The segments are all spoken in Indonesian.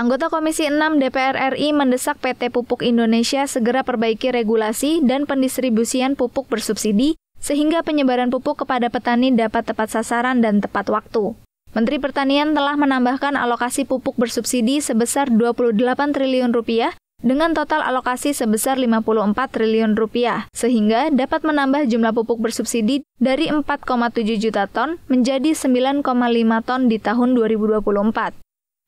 Anggota Komisi 6 DPR RI mendesak PT Pupuk Indonesia segera perbaiki regulasi dan pendistribusian pupuk bersubsidi sehingga penyebaran pupuk kepada petani dapat tepat sasaran dan tepat waktu. Menteri Pertanian telah menambahkan alokasi pupuk bersubsidi sebesar 28 triliun rupiah dengan total alokasi sebesar 54 triliun rupiah, sehingga dapat menambah jumlah pupuk bersubsidi dari 4,7 juta ton menjadi 9,5 ton di tahun 2024.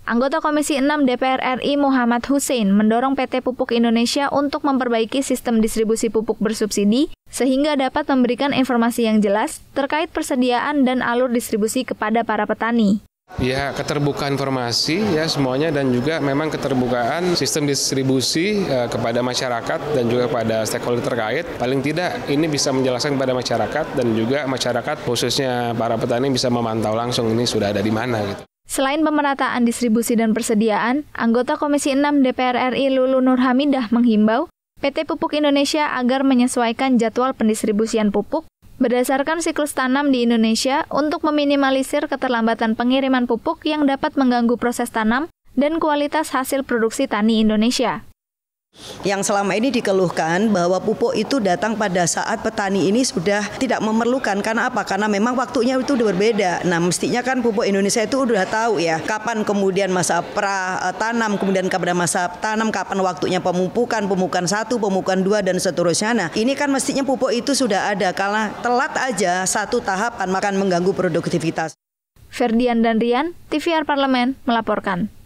Anggota Komisi 6 DPR RI Muhammad Hussein mendorong PT Pupuk Indonesia untuk memperbaiki sistem distribusi pupuk bersubsidi sehingga dapat memberikan informasi yang jelas terkait persediaan dan alur distribusi kepada para petani. Ya, keterbukaan informasi ya semuanya dan juga memang keterbukaan sistem distribusi eh, kepada masyarakat dan juga kepada stakeholder terkait. Paling tidak ini bisa menjelaskan kepada masyarakat dan juga masyarakat khususnya para petani bisa memantau langsung ini sudah ada di mana gitu. Selain pemerataan distribusi dan persediaan, anggota Komisi 6 DPR RI Lulu Nurhamidah menghimbau PT Pupuk Indonesia agar menyesuaikan jadwal pendistribusian pupuk berdasarkan siklus tanam di Indonesia untuk meminimalisir keterlambatan pengiriman pupuk yang dapat mengganggu proses tanam dan kualitas hasil produksi tani Indonesia. Yang selama ini dikeluhkan bahwa pupuk itu datang pada saat petani ini sudah tidak memerlukan karena apa? Karena memang waktunya itu berbeda. Nah, mestinya kan pupuk Indonesia itu udah tahu ya kapan kemudian masa pra eh, tanam, kemudian kepada masa tanam kapan waktunya pemupukan, pemupukan satu, pemupukan dua dan seterusnya. Nah, ini kan mestinya pupuk itu sudah ada. karena telat aja satu tahapan makan mengganggu produktivitas. Ferdian Dandrian, TVR Parlemen melaporkan.